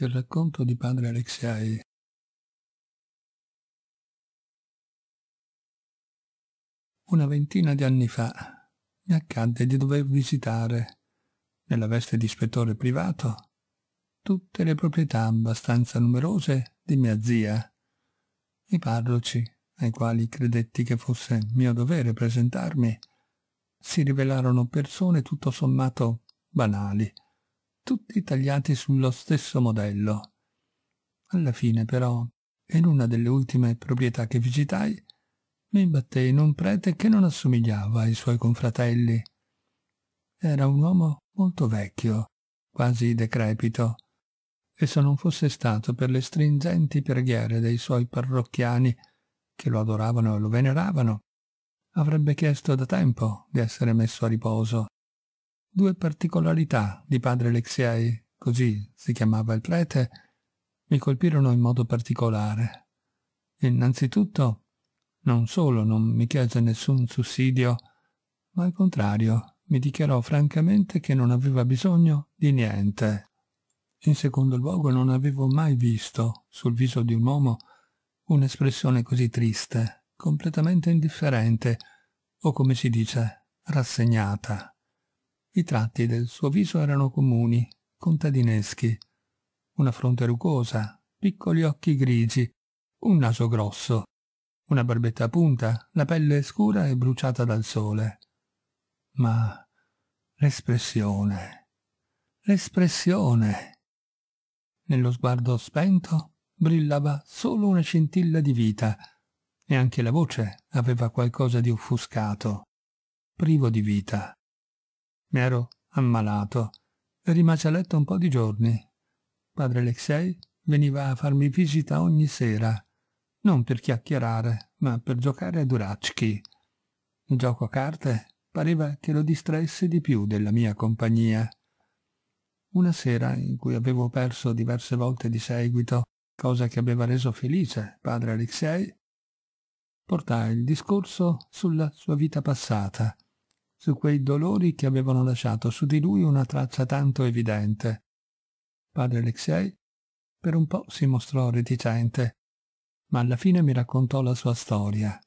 del racconto di padre Alexei. Una ventina di anni fa mi accadde di dover visitare, nella veste di ispettore privato, tutte le proprietà abbastanza numerose di mia zia, i parroci ai quali credetti che fosse mio dovere presentarmi, si rivelarono persone tutto sommato banali, tutti tagliati sullo stesso modello. Alla fine, però, in una delle ultime proprietà che visitai, mi imbattei in un prete che non assomigliava ai suoi confratelli. Era un uomo molto vecchio, quasi decrepito, e se non fosse stato per le stringenti preghiere dei suoi parrocchiani, che lo adoravano e lo veneravano, avrebbe chiesto da tempo di essere messo a riposo due particolarità di padre Alexei, così si chiamava il prete, mi colpirono in modo particolare. Innanzitutto, non solo non mi chiese nessun sussidio, ma al contrario mi dichiarò francamente che non aveva bisogno di niente. In secondo luogo non avevo mai visto sul viso di un uomo un'espressione così triste, completamente indifferente, o come si dice, rassegnata. I tratti del suo viso erano comuni, contadineschi. Una fronte rugosa, piccoli occhi grigi, un naso grosso, una barbetta a punta, la pelle scura e bruciata dal sole. Ma l'espressione, l'espressione. Nello sguardo spento brillava solo una scintilla di vita e anche la voce aveva qualcosa di offuscato, privo di vita. Mi ero ammalato e rimasi a letto un po' di giorni. Padre Alexei veniva a farmi visita ogni sera, non per chiacchierare, ma per giocare a duracchi. Il gioco a carte pareva che lo distraesse di più della mia compagnia. Una sera in cui avevo perso diverse volte di seguito, cosa che aveva reso felice padre Alexei, portai il discorso sulla sua vita passata su quei dolori che avevano lasciato su di lui una traccia tanto evidente. Padre Alexei per un po' si mostrò reticente, ma alla fine mi raccontò la sua storia.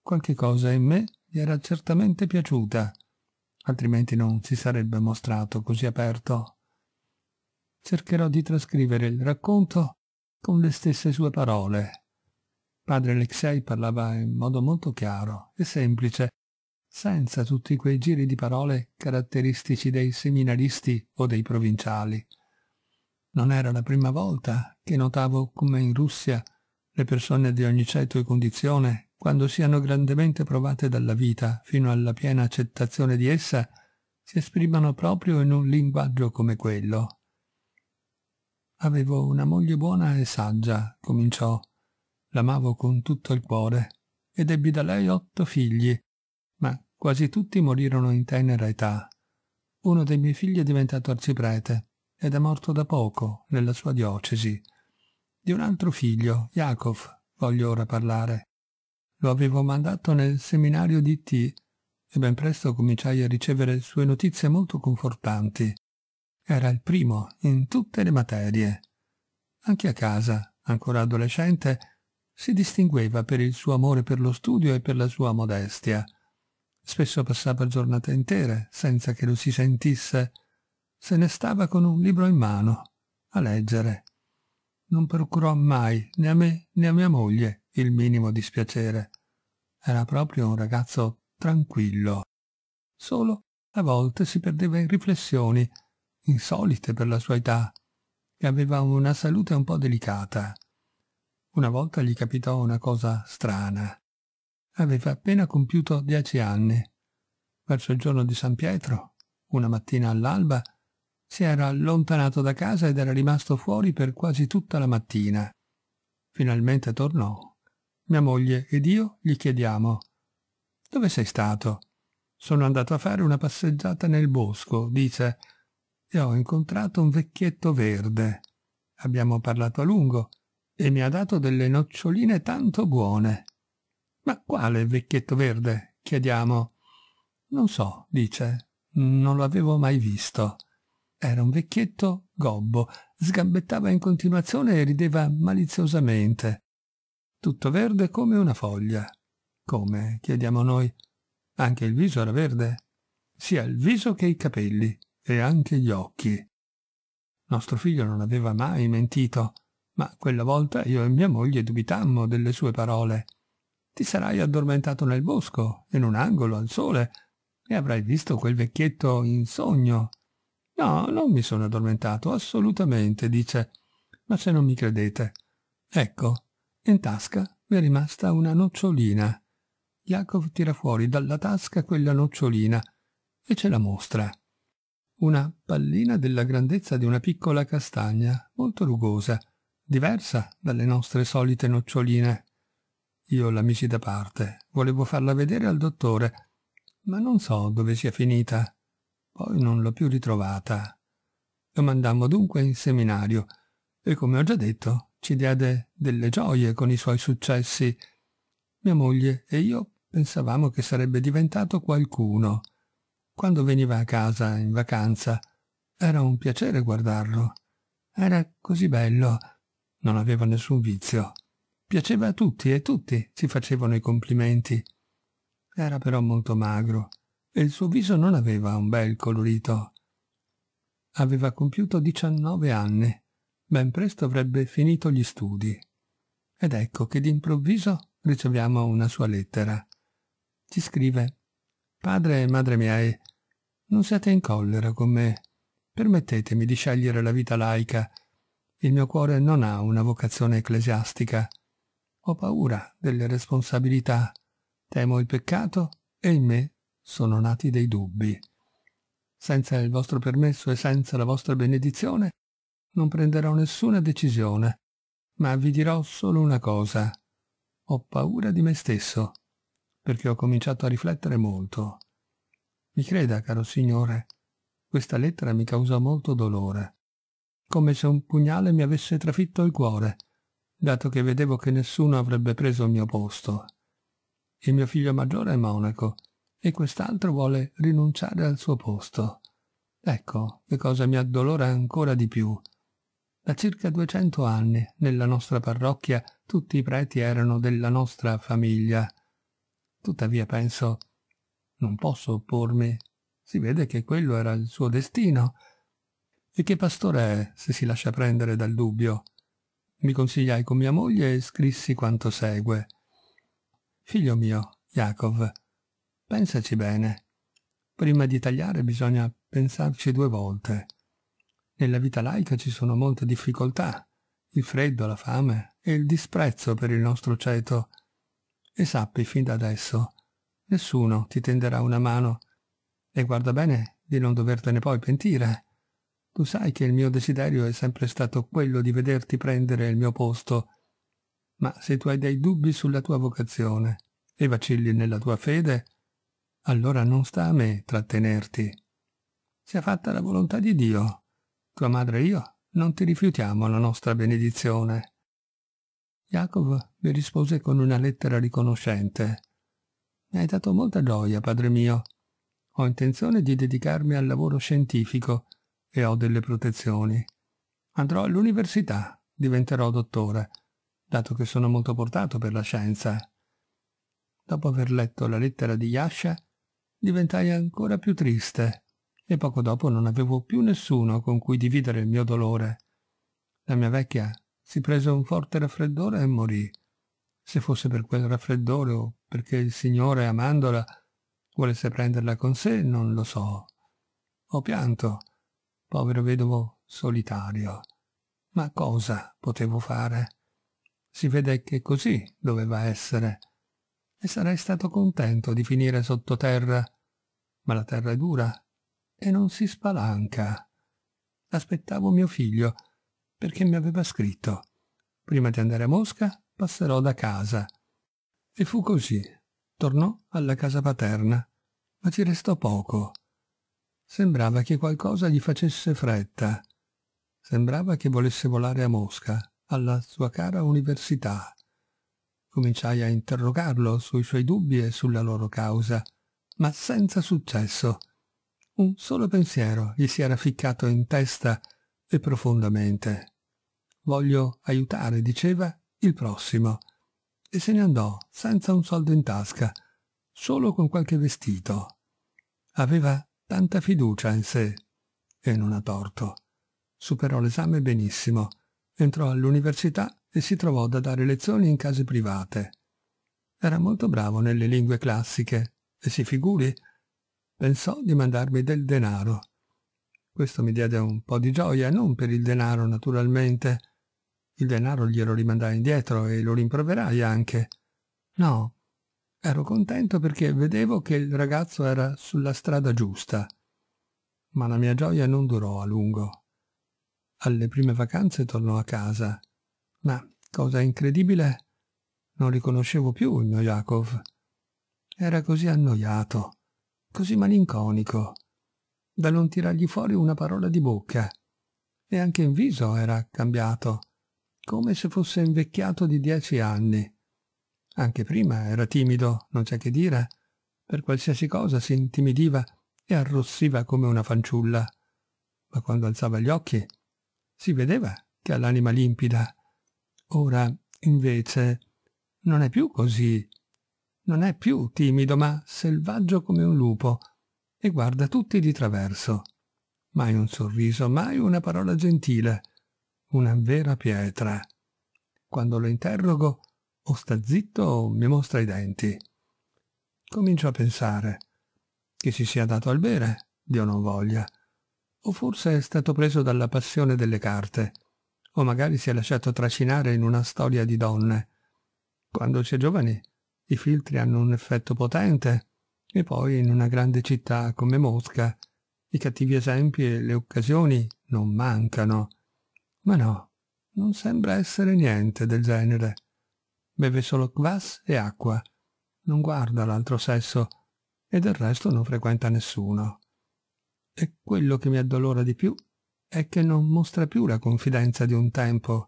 Qualche cosa in me gli era certamente piaciuta, altrimenti non si sarebbe mostrato così aperto. Cercherò di trascrivere il racconto con le stesse sue parole. Padre Alexei parlava in modo molto chiaro e semplice, senza tutti quei giri di parole caratteristici dei seminaristi o dei provinciali. Non era la prima volta che notavo come in Russia le persone di ogni ceto e condizione, quando siano grandemente provate dalla vita fino alla piena accettazione di essa, si esprimano proprio in un linguaggio come quello. Avevo una moglie buona e saggia, cominciò. L'amavo con tutto il cuore ed ebbi da lei otto figli, Quasi tutti morirono in tenera età. Uno dei miei figli è diventato arciprete ed è morto da poco nella sua diocesi. Di un altro figlio, Yakov, voglio ora parlare. Lo avevo mandato nel seminario di T e ben presto cominciai a ricevere sue notizie molto confortanti. Era il primo in tutte le materie. Anche a casa, ancora adolescente, si distingueva per il suo amore per lo studio e per la sua modestia. Spesso passava giornate intere senza che lo si sentisse. Se ne stava con un libro in mano, a leggere. Non procurò mai, né a me né a mia moglie, il minimo dispiacere. Era proprio un ragazzo tranquillo. Solo a volte si perdeva in riflessioni, insolite per la sua età, e aveva una salute un po' delicata. Una volta gli capitò una cosa strana aveva appena compiuto dieci anni. Verso il giorno di San Pietro, una mattina all'alba, si era allontanato da casa ed era rimasto fuori per quasi tutta la mattina. Finalmente tornò. Mia moglie ed io gli chiediamo «Dove sei stato?» «Sono andato a fare una passeggiata nel bosco», dice, «e ho incontrato un vecchietto verde. Abbiamo parlato a lungo e mi ha dato delle noccioline tanto buone». Ma quale vecchietto verde? chiediamo. Non so, dice. Non lo avevo mai visto. Era un vecchietto gobbo, sgambettava in continuazione e rideva maliziosamente. Tutto verde come una foglia. Come? chiediamo noi. Anche il viso era verde? Sia il viso che i capelli, e anche gli occhi. Nostro figlio non aveva mai mentito, ma quella volta io e mia moglie dubitammo delle sue parole ti sarai addormentato nel bosco, in un angolo, al sole, e avrai visto quel vecchietto in sogno. No, non mi sono addormentato, assolutamente, dice. Ma se non mi credete. Ecco, in tasca mi è rimasta una nocciolina. Yakov tira fuori dalla tasca quella nocciolina e ce la mostra. Una pallina della grandezza di una piccola castagna, molto rugosa, diversa dalle nostre solite noccioline. Io la misi da parte. Volevo farla vedere al dottore, ma non so dove sia finita. Poi non l'ho più ritrovata. Lo mandammo dunque in seminario e, come ho già detto, ci diede delle gioie con i suoi successi. Mia moglie e io pensavamo che sarebbe diventato qualcuno. Quando veniva a casa in vacanza era un piacere guardarlo. Era così bello. Non aveva nessun vizio. Piaceva a tutti e tutti ci facevano i complimenti. Era però molto magro e il suo viso non aveva un bel colorito. Aveva compiuto 19 anni, ben presto avrebbe finito gli studi. Ed ecco che d'improvviso riceviamo una sua lettera. Ci scrive Padre e madre miei, non siate in collera con me. Permettetemi di scegliere la vita laica. Il mio cuore non ha una vocazione ecclesiastica ho paura delle responsabilità, temo il peccato e in me sono nati dei dubbi. Senza il vostro permesso e senza la vostra benedizione non prenderò nessuna decisione, ma vi dirò solo una cosa. Ho paura di me stesso, perché ho cominciato a riflettere molto. Mi creda, caro signore, questa lettera mi causò molto dolore, come se un pugnale mi avesse trafitto il cuore dato che vedevo che nessuno avrebbe preso il mio posto. Il mio figlio maggiore è monaco e quest'altro vuole rinunciare al suo posto. Ecco che cosa mi addolora ancora di più. Da circa duecento anni nella nostra parrocchia tutti i preti erano della nostra famiglia. Tuttavia penso, non posso oppormi. Si vede che quello era il suo destino. E che pastore è se si lascia prendere dal dubbio? Mi consigliai con mia moglie e scrissi quanto segue. Figlio mio, Jacob, pensaci bene. Prima di tagliare bisogna pensarci due volte. Nella vita laica ci sono molte difficoltà, il freddo, la fame e il disprezzo per il nostro ceto. E sappi fin da adesso, nessuno ti tenderà una mano e guarda bene di non dovertene poi pentire. Tu sai che il mio desiderio è sempre stato quello di vederti prendere il mio posto, ma se tu hai dei dubbi sulla tua vocazione e vacilli nella tua fede, allora non sta a me trattenerti. Sia fatta la volontà di Dio. Tua madre e io non ti rifiutiamo la nostra benedizione. Jacob mi rispose con una lettera riconoscente. Mi hai dato molta gioia, padre mio. Ho intenzione di dedicarmi al lavoro scientifico e ho delle protezioni. Andrò all'università, diventerò dottore, dato che sono molto portato per la scienza. Dopo aver letto la lettera di Yasha, diventai ancora più triste e poco dopo non avevo più nessuno con cui dividere il mio dolore. La mia vecchia si prese un forte raffreddore e morì. Se fosse per quel raffreddore o perché il Signore, amandola, volesse prenderla con sé, non lo so. Ho pianto povero vedovo solitario. Ma cosa potevo fare? Si vede che così doveva essere. E sarei stato contento di finire sottoterra. Ma la terra è dura e non si spalanca. Aspettavo mio figlio, perché mi aveva scritto. Prima di andare a Mosca passerò da casa. E fu così. Tornò alla casa paterna, ma ci restò poco. Sembrava che qualcosa gli facesse fretta. Sembrava che volesse volare a Mosca, alla sua cara università. Cominciai a interrogarlo sui suoi dubbi e sulla loro causa, ma senza successo. Un solo pensiero gli si era ficcato in testa e profondamente. Voglio aiutare, diceva, il prossimo. E se ne andò, senza un soldo in tasca, solo con qualche vestito. Aveva tanta fiducia in sé. E non ha torto. Superò l'esame benissimo, entrò all'università e si trovò da dare lezioni in case private. Era molto bravo nelle lingue classiche e si figuri, pensò di mandarmi del denaro. Questo mi diede un po' di gioia, non per il denaro naturalmente. Il denaro glielo rimandai indietro e lo rimproverai anche. No, Ero contento perché vedevo che il ragazzo era sulla strada giusta, ma la mia gioia non durò a lungo. Alle prime vacanze tornò a casa, ma, cosa incredibile, non riconoscevo più il mio Yakov. Era così annoiato, così malinconico, da non tirargli fuori una parola di bocca. E anche in viso era cambiato, come se fosse invecchiato di dieci anni. Anche prima era timido, non c'è che dire. Per qualsiasi cosa si intimidiva e arrossiva come una fanciulla. Ma quando alzava gli occhi si vedeva che ha l'anima limpida. Ora, invece, non è più così. Non è più timido, ma selvaggio come un lupo, e guarda tutti di traverso. Mai un sorriso, mai una parola gentile. Una vera pietra. Quando lo interrogo, o sta zitto o mi mostra i denti. Comincio a pensare che si sia dato al bere, Dio non voglia, o forse è stato preso dalla passione delle carte, o magari si è lasciato tracinare in una storia di donne. Quando si è giovani i filtri hanno un effetto potente e poi in una grande città come Mosca i cattivi esempi e le occasioni non mancano. Ma no, non sembra essere niente del genere beve solo kvass e acqua, non guarda l'altro sesso e del resto non frequenta nessuno. E quello che mi addolora di più è che non mostra più la confidenza di un tempo.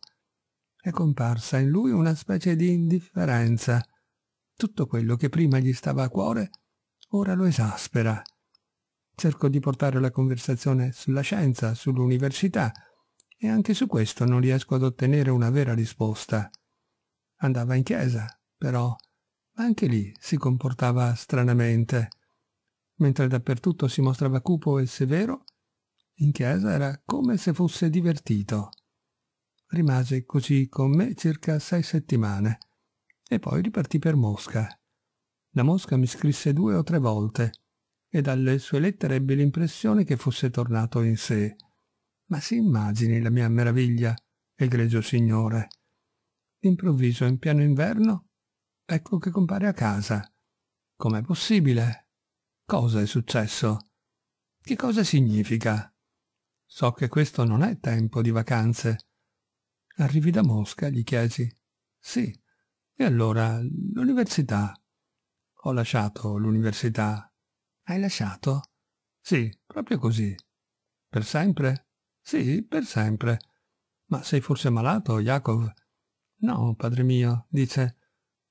È comparsa in lui una specie di indifferenza. Tutto quello che prima gli stava a cuore ora lo esaspera. Cerco di portare la conversazione sulla scienza, sull'università, e anche su questo non riesco ad ottenere una vera risposta. Andava in chiesa, però, anche lì si comportava stranamente. Mentre dappertutto si mostrava cupo e severo, in chiesa era come se fosse divertito. Rimase così con me circa sei settimane e poi ripartì per Mosca. La Mosca mi scrisse due o tre volte e dalle sue lettere ebbe l'impressione che fosse tornato in sé. Ma si immagini la mia meraviglia, egregio signore. D'improvviso, in pieno inverno, ecco che compare a casa. Com'è possibile? Cosa è successo? Che cosa significa? So che questo non è tempo di vacanze. Arrivi da Mosca? gli chiesi. Sì. E allora, l'università? Ho lasciato l'università. Hai lasciato? Sì, proprio così. Per sempre? Sì, per sempre. Ma sei forse malato, Jacob? No, padre mio, dice,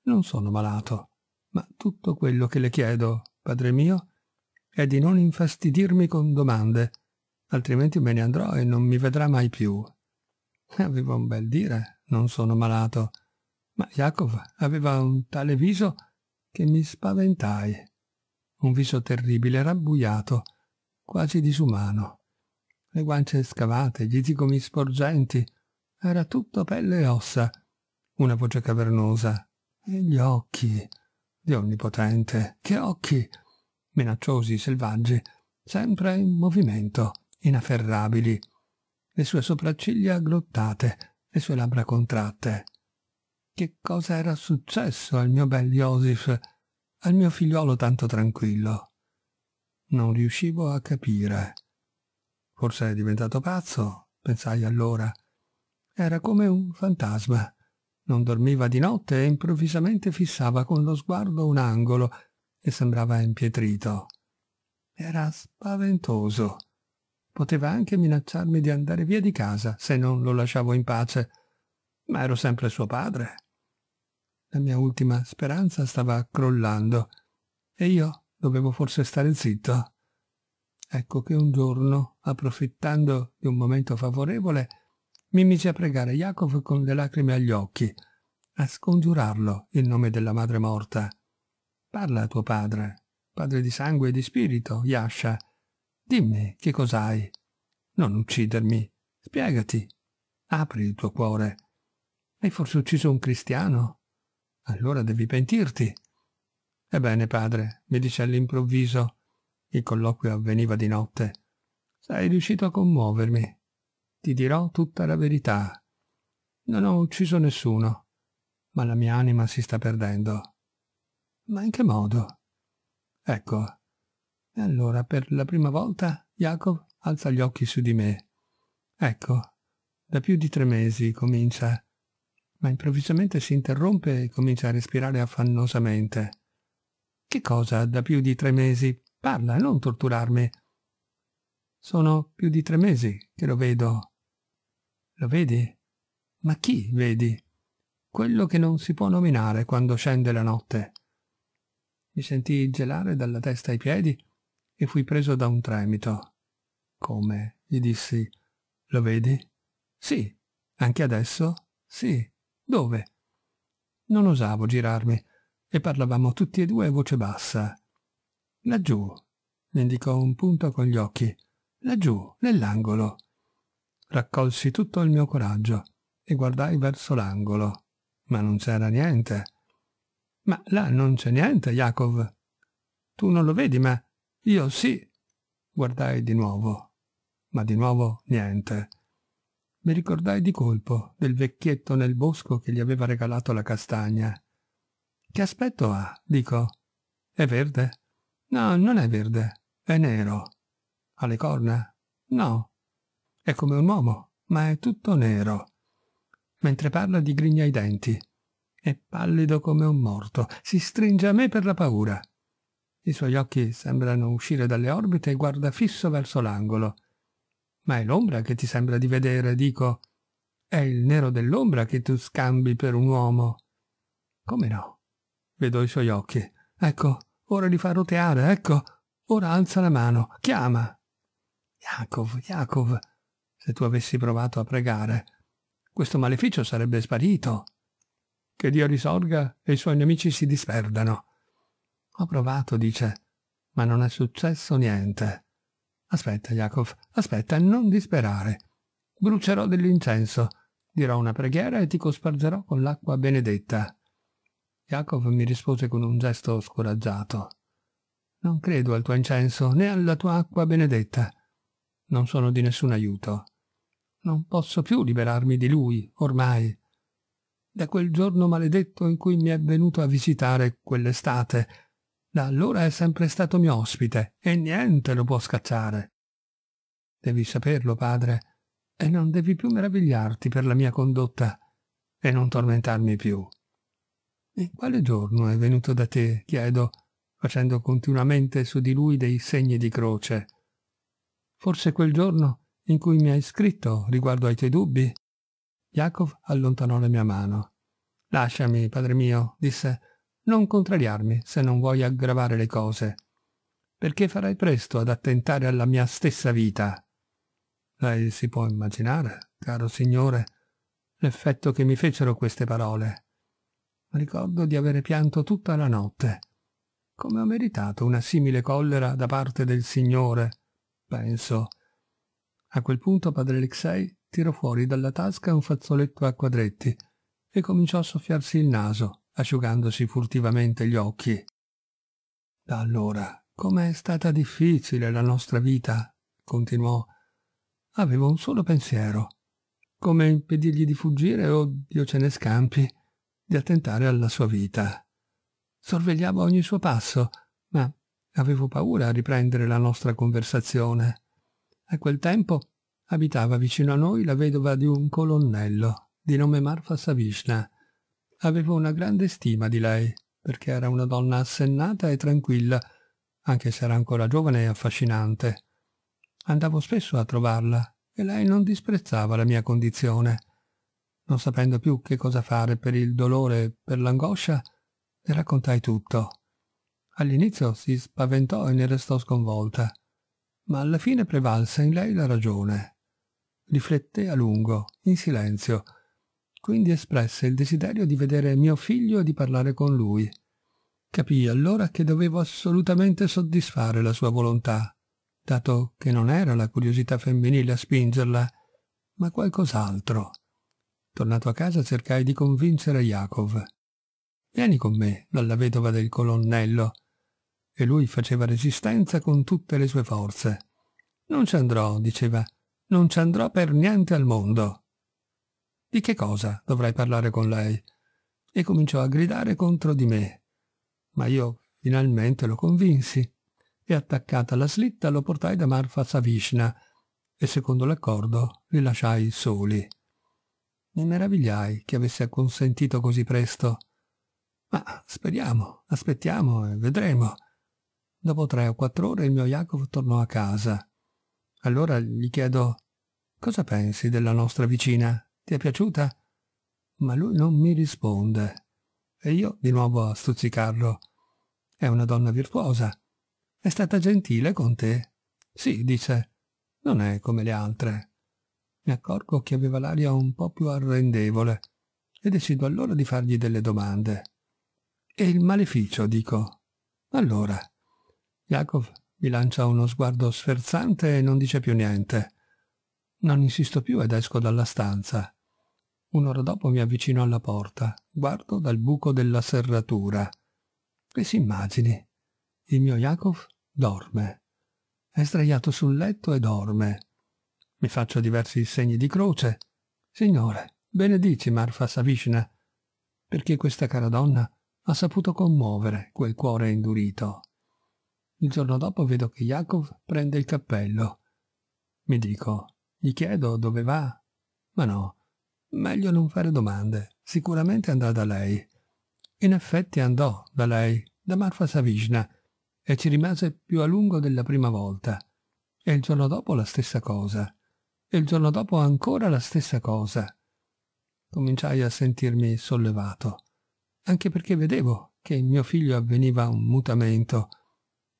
non sono malato, ma tutto quello che le chiedo, padre mio, è di non infastidirmi con domande, altrimenti me ne andrò e non mi vedrà mai più. Aveva un bel dire, non sono malato, ma Jacob aveva un tale viso che mi spaventai. Un viso terribile, rabbuiato, quasi disumano. Le guance scavate, gli zigomi sporgenti, era tutto pelle e ossa, una voce cavernosa. E gli occhi. Dio onnipotente, che occhi! Minacciosi, selvaggi, sempre in movimento, inafferrabili. Le sue sopracciglia aggrottate, le sue labbra contratte. Che cosa era successo al mio bel Joseph, al mio figliuolo tanto tranquillo? Non riuscivo a capire. Forse è diventato pazzo, pensai allora. Era come un fantasma. Non dormiva di notte e improvvisamente fissava con lo sguardo un angolo e sembrava impietrito. Era spaventoso. Poteva anche minacciarmi di andare via di casa se non lo lasciavo in pace, ma ero sempre suo padre. La mia ultima speranza stava crollando e io dovevo forse stare zitto. Ecco che un giorno, approfittando di un momento favorevole, mi misi a pregare Jacopo con le lacrime agli occhi, a scongiurarlo in nome della madre morta. Parla a tuo padre, padre di sangue e di spirito, Yasha. Dimmi che cos'hai. Non uccidermi. Spiegati. Apri il tuo cuore. Hai forse ucciso un cristiano? Allora devi pentirti. Ebbene, padre, mi dice all'improvviso. Il colloquio avveniva di notte. Sei riuscito a commuovermi ti dirò tutta la verità. Non ho ucciso nessuno, ma la mia anima si sta perdendo. Ma in che modo? Ecco. E allora per la prima volta Jacob alza gli occhi su di me. Ecco, da più di tre mesi comincia, ma improvvisamente si interrompe e comincia a respirare affannosamente. Che cosa da più di tre mesi? Parla, non torturarmi. Sono più di tre mesi che lo vedo, lo vedi? Ma chi vedi? Quello che non si può nominare quando scende la notte. Mi sentii gelare dalla testa ai piedi e fui preso da un tremito. Come? Gli dissi. Lo vedi? Sì. Anche adesso? Sì. Dove? Non osavo girarmi e parlavamo tutti e due a voce bassa. Laggiù, le indicò un punto con gli occhi. Laggiù, nell'angolo. Raccolsi tutto il mio coraggio e guardai verso l'angolo, ma non c'era niente. Ma là non c'è niente, Jacob. Tu non lo vedi, ma io sì. Guardai di nuovo, ma di nuovo niente. Mi ricordai di colpo del vecchietto nel bosco che gli aveva regalato la castagna. Che aspetto ha? dico. È verde? No, non è verde, è nero. Ha le corna? No, è come un uomo, ma è tutto nero. Mentre parla digrigna i denti. È pallido come un morto. Si stringe a me per la paura. I suoi occhi sembrano uscire dalle orbite e guarda fisso verso l'angolo. Ma è l'ombra che ti sembra di vedere, dico. È il nero dell'ombra che tu scambi per un uomo. Come no? Vedo i suoi occhi. Ecco, ora li fa roteare, ecco. Ora alza la mano, chiama. Yakov, Yakov, se tu avessi provato a pregare. Questo maleficio sarebbe sparito. Che Dio risorga e i suoi nemici si disperdano. Ho provato, dice, ma non è successo niente. Aspetta, Jacob, aspetta, non disperare. Brucerò dell'incenso, dirò una preghiera e ti cospargerò con l'acqua benedetta. Jacob mi rispose con un gesto scoraggiato. Non credo al tuo incenso né alla tua acqua benedetta. Non sono di nessun aiuto. Non posso più liberarmi di lui, ormai. Da quel giorno maledetto in cui mi è venuto a visitare quell'estate. Da allora è sempre stato mio ospite e niente lo può scacciare. Devi saperlo, padre, e non devi più meravigliarti per la mia condotta e non tormentarmi più. In quale giorno è venuto da te, chiedo, facendo continuamente su di lui dei segni di croce? Forse quel giorno in cui mi hai scritto riguardo ai tuoi dubbi? Jacob allontanò la mia mano. Lasciami, padre mio, disse, non contrariarmi se non vuoi aggravare le cose, perché farai presto ad attentare alla mia stessa vita. Lei si può immaginare, caro signore, l'effetto che mi fecero queste parole. Ricordo di avere pianto tutta la notte. Come ho meritato una simile collera da parte del Signore, penso, a quel punto padre Alexei tirò fuori dalla tasca un fazzoletto a quadretti e cominciò a soffiarsi il naso, asciugandosi furtivamente gli occhi. Da allora, com'è stata difficile la nostra vita, continuò. Avevo un solo pensiero. Come impedirgli di fuggire o, Dio ce ne scampi, di attentare alla sua vita. Sorvegliavo ogni suo passo, ma avevo paura a riprendere la nostra conversazione. A quel tempo abitava vicino a noi la vedova di un colonnello di nome Marfa Savishna. Avevo una grande stima di lei, perché era una donna assennata e tranquilla, anche se era ancora giovane e affascinante. Andavo spesso a trovarla e lei non disprezzava la mia condizione. Non sapendo più che cosa fare per il dolore e per l'angoscia, le raccontai tutto. All'inizio si spaventò e ne restò sconvolta ma alla fine prevalse in lei la ragione. Rifletté a lungo, in silenzio, quindi espresse il desiderio di vedere mio figlio e di parlare con lui. Capii allora che dovevo assolutamente soddisfare la sua volontà, dato che non era la curiosità femminile a spingerla, ma qualcos'altro. Tornato a casa cercai di convincere Jacob. Vieni con me dalla vedova del colonnello, e lui faceva resistenza con tutte le sue forze. Non ci andrò, diceva, non ci andrò per niente al mondo. Di che cosa dovrei parlare con lei? E cominciò a gridare contro di me. Ma io finalmente lo convinsi e attaccata alla slitta lo portai da Marfa Savishna e secondo l'accordo li lasciai soli. Mi meravigliai che avesse acconsentito così presto. Ma speriamo, aspettiamo e vedremo. Dopo tre o quattro ore il mio Jacopo tornò a casa. Allora gli chiedo «Cosa pensi della nostra vicina? Ti è piaciuta?» Ma lui non mi risponde. E io di nuovo a stuzzicarlo. «È una donna virtuosa. È stata gentile con te?» «Sì», dice. «Non è come le altre». Mi accorgo che aveva l'aria un po' più arrendevole e decido allora di fargli delle domande. «E il maleficio?» dico. «Allora, Yakov mi lancia uno sguardo sferzante e non dice più niente. Non insisto più ed esco dalla stanza. Un'ora dopo mi avvicino alla porta, guardo dal buco della serratura. Che si immagini? Il mio Yakov dorme. È sdraiato sul letto e dorme. Mi faccio diversi segni di croce. Signore, benedici Marfa Savishna, perché questa cara donna ha saputo commuovere quel cuore indurito. Il giorno dopo vedo che Yakov prende il cappello. Mi dico, gli chiedo dove va? Ma no, meglio non fare domande. Sicuramente andrà da lei. In effetti andò da lei, da Marfa Savishna, e ci rimase più a lungo della prima volta. E il giorno dopo la stessa cosa. E il giorno dopo ancora la stessa cosa. Cominciai a sentirmi sollevato, anche perché vedevo che in mio figlio avveniva un mutamento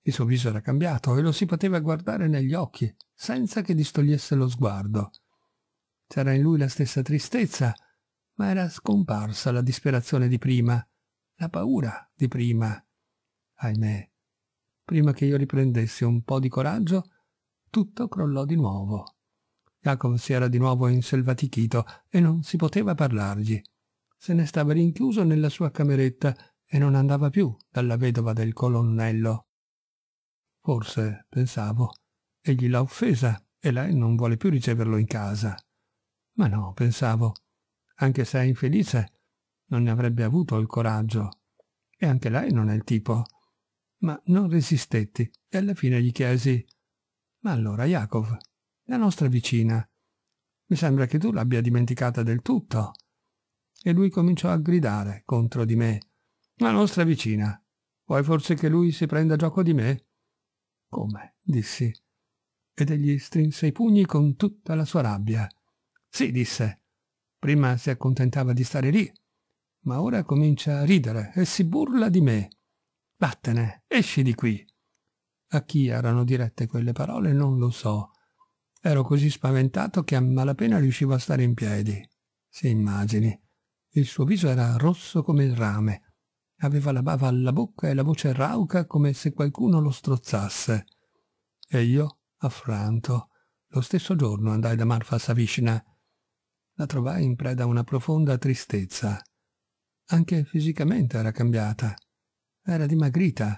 il suo viso era cambiato e lo si poteva guardare negli occhi, senza che distogliesse lo sguardo. C'era in lui la stessa tristezza, ma era scomparsa la disperazione di prima, la paura di prima. Ahimè, prima che io riprendessi un po' di coraggio, tutto crollò di nuovo. Jacob si era di nuovo inselvatichito e non si poteva parlargli. Se ne stava rinchiuso nella sua cameretta e non andava più dalla vedova del colonnello. Forse, pensavo, egli l'ha offesa e lei non vuole più riceverlo in casa. Ma no, pensavo, anche se è infelice, non ne avrebbe avuto il coraggio. E anche lei non è il tipo. Ma non resistetti e alla fine gli chiesi «Ma allora, Jakov, la nostra vicina, mi sembra che tu l'abbia dimenticata del tutto». E lui cominciò a gridare contro di me «La nostra vicina, vuoi forse che lui si prenda gioco di me?» Come? dissi. Ed egli strinse i pugni con tutta la sua rabbia. Sì, disse. Prima si accontentava di stare lì, ma ora comincia a ridere e si burla di me. Vattene, esci di qui. A chi erano dirette quelle parole non lo so. Ero così spaventato che a malapena riuscivo a stare in piedi. Si immagini. Il suo viso era rosso come il rame, Aveva la bava alla bocca e la voce rauca come se qualcuno lo strozzasse. E io, affranto, lo stesso giorno andai da Marfa Savishna. La trovai in preda a una profonda tristezza. Anche fisicamente era cambiata. Era dimagrita,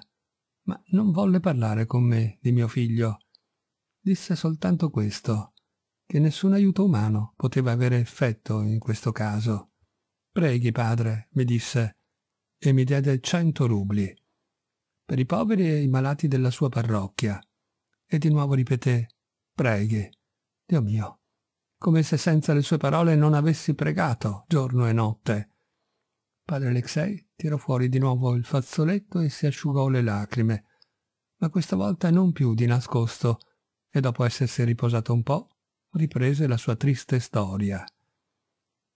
ma non volle parlare con me di mio figlio. Disse soltanto questo, che nessun aiuto umano poteva avere effetto in questo caso. Preghi, padre, mi disse, e mi diede cento rubli per i poveri e i malati della sua parrocchia. E di nuovo ripeté, preghi. Dio mio, come se senza le sue parole non avessi pregato giorno e notte. Padre Alexei tirò fuori di nuovo il fazzoletto e si asciugò le lacrime, ma questa volta non più di nascosto, e dopo essersi riposato un po', riprese la sua triste storia.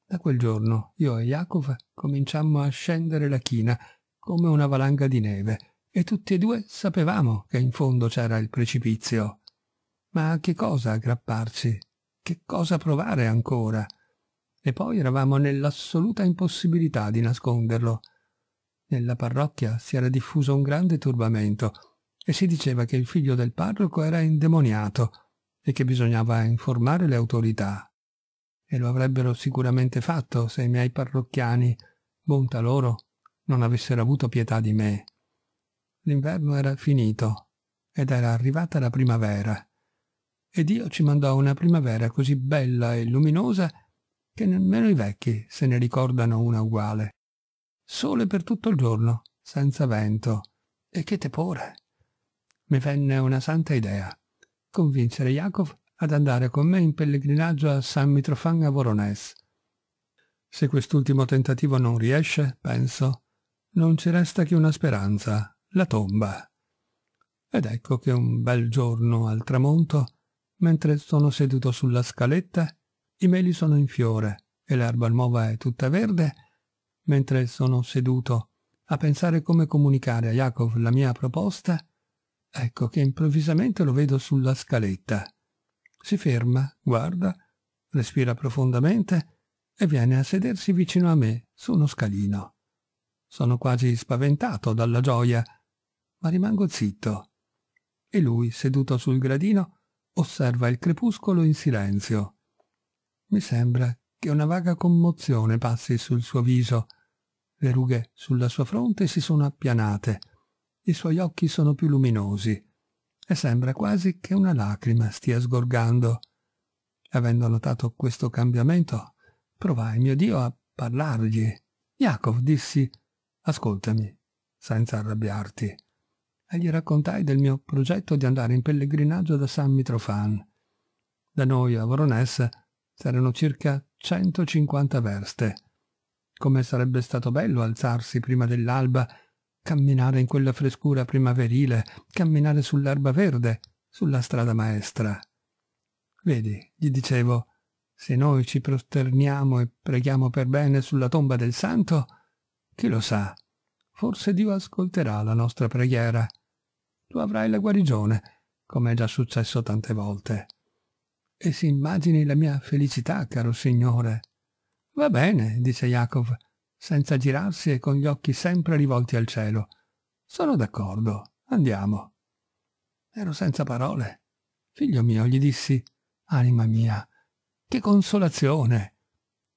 Da quel giorno io e Yakov cominciammo a scendere la china come una valanga di neve e tutti e due sapevamo che in fondo c'era il precipizio. Ma a che cosa aggrapparci? Che cosa provare ancora? E poi eravamo nell'assoluta impossibilità di nasconderlo. Nella parrocchia si era diffuso un grande turbamento e si diceva che il figlio del parroco era indemoniato e che bisognava informare le autorità e lo avrebbero sicuramente fatto se i miei parrocchiani, bontà loro, non avessero avuto pietà di me. L'inverno era finito ed era arrivata la primavera e Dio ci mandò una primavera così bella e luminosa che nemmeno i vecchi se ne ricordano una uguale. Sole per tutto il giorno, senza vento. E che tepore! Mi venne una santa idea. Convincere Jacob ad andare con me in pellegrinaggio a San Mitrofan a Voronezh. Se quest'ultimo tentativo non riesce, penso, non ci resta che una speranza, la tomba. Ed ecco che un bel giorno al tramonto, mentre sono seduto sulla scaletta, i meli sono in fiore e l'erba nuova è tutta verde, mentre sono seduto a pensare come comunicare a Jacob la mia proposta, ecco che improvvisamente lo vedo sulla scaletta si ferma, guarda, respira profondamente e viene a sedersi vicino a me su uno scalino. Sono quasi spaventato dalla gioia, ma rimango zitto. E lui, seduto sul gradino, osserva il crepuscolo in silenzio. Mi sembra che una vaga commozione passi sul suo viso. Le rughe sulla sua fronte si sono appianate. I suoi occhi sono più luminosi e sembra quasi che una lacrima stia sgorgando. Avendo notato questo cambiamento, provai, mio Dio, a parlargli. Jacob, dissi, ascoltami, senza arrabbiarti. E gli raccontai del mio progetto di andare in pellegrinaggio da San Mitrofan. Da noi a Voronezza c'erano circa 150 verste. Come sarebbe stato bello alzarsi prima dell'alba camminare in quella frescura primaverile, camminare sull'erba verde, sulla strada maestra. Vedi, gli dicevo, se noi ci prosterniamo e preghiamo per bene sulla tomba del santo, chi lo sa, forse Dio ascolterà la nostra preghiera. Tu avrai la guarigione, come è già successo tante volte. E si immagini la mia felicità, caro Signore. Va bene, dice Jacob, senza girarsi e con gli occhi sempre rivolti al cielo. Sono d'accordo, andiamo. Ero senza parole. Figlio mio, gli dissi, anima mia, che consolazione!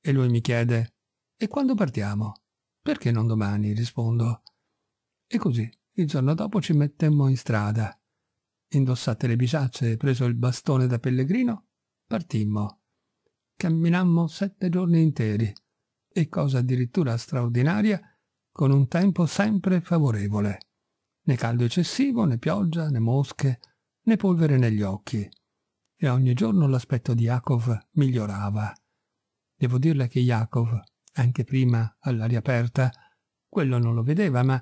E lui mi chiede, e quando partiamo? Perché non domani? rispondo. E così, il giorno dopo ci mettemmo in strada. Indossate le bisacce e preso il bastone da pellegrino, partimmo. Camminammo sette giorni interi e cosa addirittura straordinaria, con un tempo sempre favorevole. Né caldo eccessivo, né pioggia, né mosche, né polvere negli occhi. E ogni giorno l'aspetto di Yakov migliorava. Devo dirle che Yakov, anche prima all'aria aperta, quello non lo vedeva, ma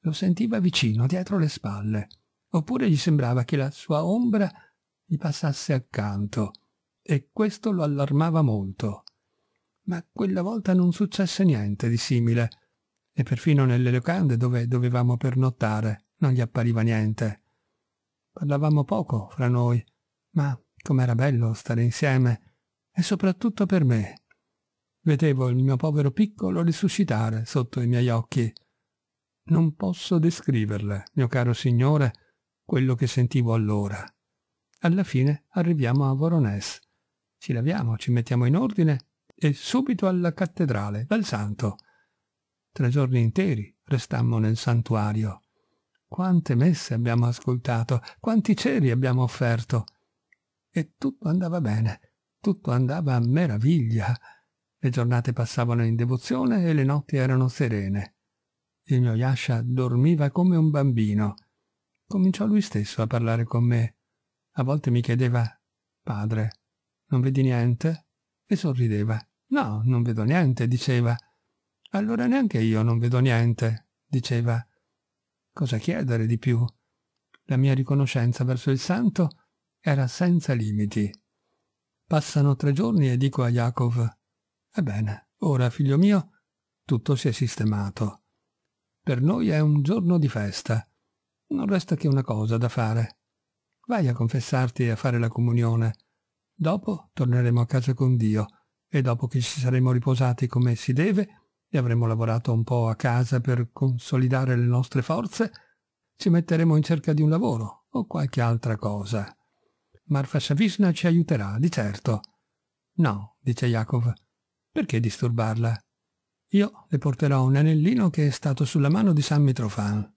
lo sentiva vicino, dietro le spalle. Oppure gli sembrava che la sua ombra gli passasse accanto, e questo lo allarmava molto ma quella volta non successe niente di simile, e perfino nelle locande dove dovevamo pernottare non gli appariva niente. Parlavamo poco fra noi, ma com'era bello stare insieme, e soprattutto per me. Vedevo il mio povero piccolo risuscitare sotto i miei occhi. Non posso descriverle, mio caro signore, quello che sentivo allora. Alla fine arriviamo a Voronezh. Ci laviamo, ci mettiamo in ordine e subito alla cattedrale, dal santo. Tre giorni interi restammo nel santuario. Quante messe abbiamo ascoltato, quanti ceri abbiamo offerto. E tutto andava bene, tutto andava a meraviglia. Le giornate passavano in devozione e le notti erano serene. Il mio Yasha dormiva come un bambino. Cominciò lui stesso a parlare con me. A volte mi chiedeva, padre, non vedi niente? e sorrideva. No, non vedo niente, diceva. Allora neanche io non vedo niente, diceva. Cosa chiedere di più? La mia riconoscenza verso il santo era senza limiti. Passano tre giorni e dico a Jacob, ebbene, ora, figlio mio, tutto si è sistemato. Per noi è un giorno di festa. Non resta che una cosa da fare. Vai a confessarti e a fare la comunione. Dopo torneremo a casa con Dio e dopo che ci saremo riposati come si deve e avremo lavorato un po' a casa per consolidare le nostre forze, ci metteremo in cerca di un lavoro o qualche altra cosa. Marfa Shavishna ci aiuterà, di certo. No, dice Yakov, perché disturbarla? Io le porterò un anellino che è stato sulla mano di San Mitrofan.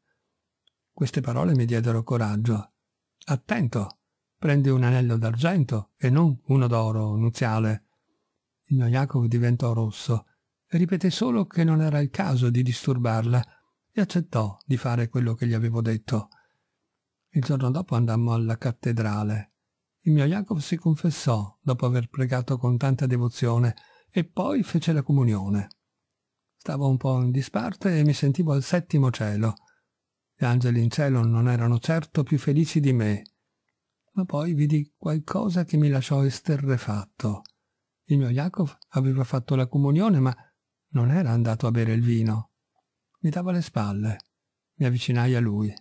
Queste parole mi diedero coraggio. Attento, prendi un anello d'argento e non uno d'oro, nuziale. Il mio Jacopo diventò rosso e ripeté solo che non era il caso di disturbarla e accettò di fare quello che gli avevo detto. Il giorno dopo andammo alla cattedrale. Il mio Jacopo si confessò dopo aver pregato con tanta devozione e poi fece la comunione. Stavo un po' in disparte e mi sentivo al settimo cielo. Gli angeli in cielo non erano certo più felici di me ma poi vidi qualcosa che mi lasciò esterrefatto. Il mio Yakov aveva fatto la comunione, ma non era andato a bere il vino. Mi dava le spalle. Mi avvicinai a lui.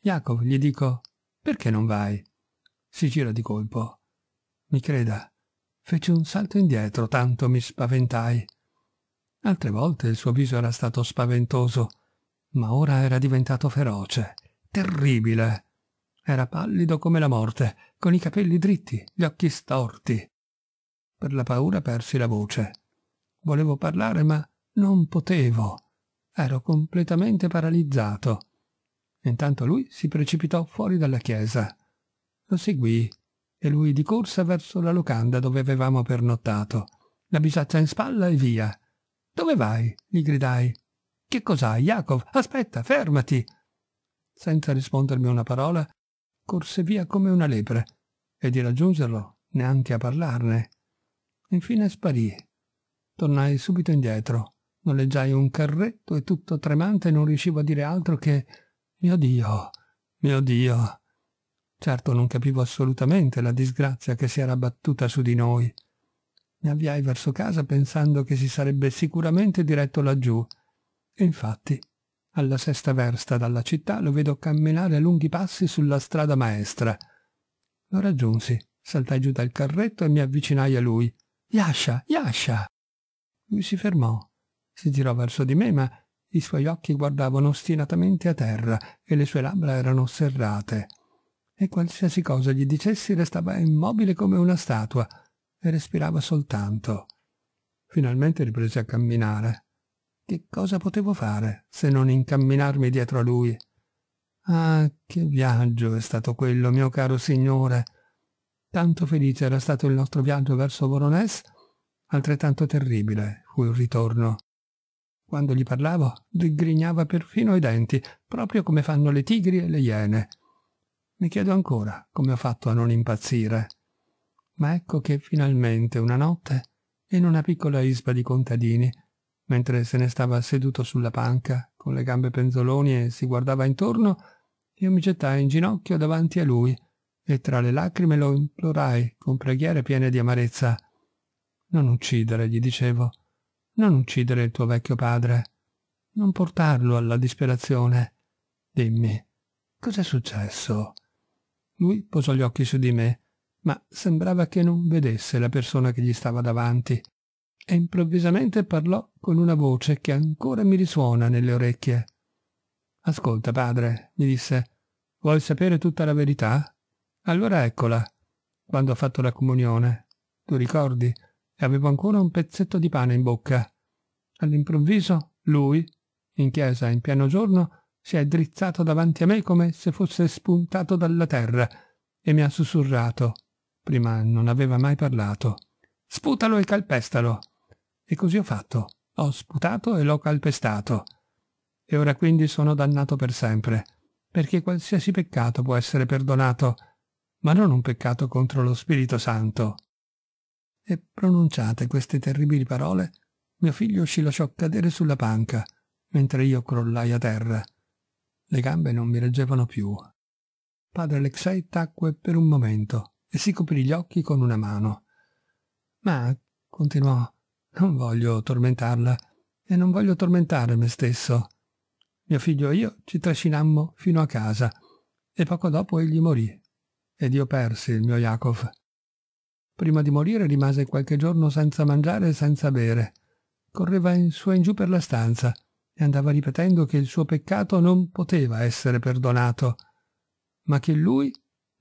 Yakov, gli dico, perché non vai? Si gira di colpo. Mi creda, feci un salto indietro, tanto mi spaventai. Altre volte il suo viso era stato spaventoso, ma ora era diventato feroce, terribile. Era pallido come la morte, con i capelli dritti, gli occhi storti. Per la paura persi la voce. Volevo parlare, ma non potevo. Ero completamente paralizzato. Intanto lui si precipitò fuori dalla chiesa. Lo seguii e lui di corsa verso la locanda dove avevamo pernottato. La bisaccia in spalla e via. Dove vai? gli gridai. Che cos'hai, Jacob? Aspetta, fermati! Senza rispondermi una parola, corse via come una lepre e di raggiungerlo neanche a parlarne. Infine sparì. Tornai subito indietro, noleggiai un carretto e tutto tremante non riuscivo a dire altro che «Mio Dio, mio Dio!» Certo non capivo assolutamente la disgrazia che si era abbattuta su di noi. Mi avviai verso casa pensando che si sarebbe sicuramente diretto laggiù. E infatti alla sesta versta dalla città lo vedo camminare a lunghi passi sulla strada maestra. Lo raggiunsi, saltai giù dal carretto e mi avvicinai a lui. Yasha, Yasha! Lui si fermò, si girò verso di me, ma i suoi occhi guardavano ostinatamente a terra e le sue labbra erano serrate. E qualsiasi cosa gli dicessi restava immobile come una statua e respirava soltanto. Finalmente riprese a camminare. Che cosa potevo fare se non incamminarmi dietro a lui? Ah, che viaggio è stato quello, mio caro signore! Tanto felice era stato il nostro viaggio verso Voronezh, altrettanto terribile fu il ritorno. Quando gli parlavo, digrignava perfino i denti, proprio come fanno le tigri e le iene. Mi chiedo ancora come ho fatto a non impazzire. Ma ecco che finalmente una notte, in una piccola isba di contadini, mentre se ne stava seduto sulla panca, con le gambe penzoloni e si guardava intorno, io mi gettai in ginocchio davanti a lui e tra le lacrime lo implorai con preghiere piene di amarezza. Non uccidere, gli dicevo, non uccidere il tuo vecchio padre, non portarlo alla disperazione. Dimmi, cos'è successo? Lui posò gli occhi su di me, ma sembrava che non vedesse la persona che gli stava davanti e improvvisamente parlò con una voce che ancora mi risuona nelle orecchie. Ascolta, padre, mi disse, vuoi sapere tutta la verità? Allora eccola, quando ho fatto la comunione. Tu ricordi? E avevo ancora un pezzetto di pane in bocca. All'improvviso, lui, in chiesa in pieno giorno, si è drizzato davanti a me come se fosse spuntato dalla terra e mi ha sussurrato. Prima non aveva mai parlato. Sputalo e calpestalo. E così ho fatto. Ho sputato e l'ho calpestato. E ora quindi sono dannato per sempre, perché qualsiasi peccato può essere perdonato, ma non un peccato contro lo Spirito Santo. E pronunciate queste terribili parole, mio figlio ci lasciò cadere sulla panca, mentre io crollai a terra. Le gambe non mi reggevano più. Padre Alexei tacque per un momento e si coprì gli occhi con una mano. Ma, continuò, non voglio tormentarla e non voglio tormentare me stesso. Mio figlio e io ci trascinammo fino a casa e poco dopo egli morì ed io persi il mio Yakov. Prima di morire rimase qualche giorno senza mangiare e senza bere. Correva in su e in giù per la stanza e andava ripetendo che il suo peccato non poteva essere perdonato, ma che lui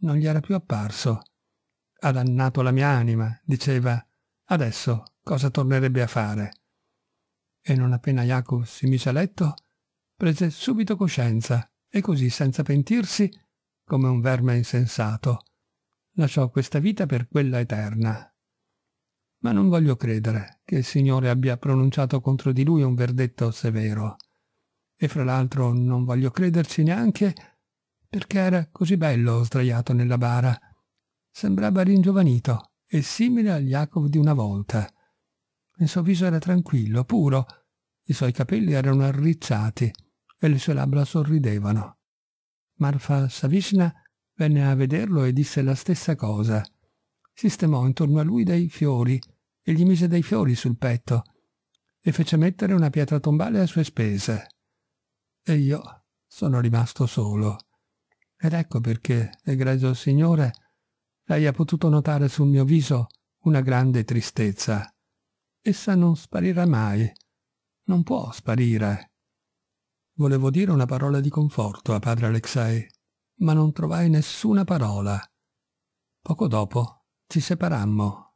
non gli era più apparso. Ha dannato la mia anima, diceva. Adesso cosa tornerebbe a fare. E non appena Jacob si mise a letto, prese subito coscienza e così, senza pentirsi, come un verme insensato, lasciò questa vita per quella eterna. Ma non voglio credere che il Signore abbia pronunciato contro di lui un verdetto severo. E fra l'altro non voglio crederci neanche perché era così bello sdraiato nella bara. Sembrava ringiovanito e simile a Jacob di una volta. Il suo viso era tranquillo, puro, i suoi capelli erano arricciati e le sue labbra sorridevano. Marfa Savishna venne a vederlo e disse la stessa cosa. Sistemò intorno a lui dei fiori e gli mise dei fiori sul petto e fece mettere una pietra tombale a sue spese. E io sono rimasto solo. Ed ecco perché, egregio Signore, lei ha potuto notare sul mio viso una grande tristezza. Essa non sparirà mai. Non può sparire. Volevo dire una parola di conforto a padre Alexei, ma non trovai nessuna parola. Poco dopo ci separammo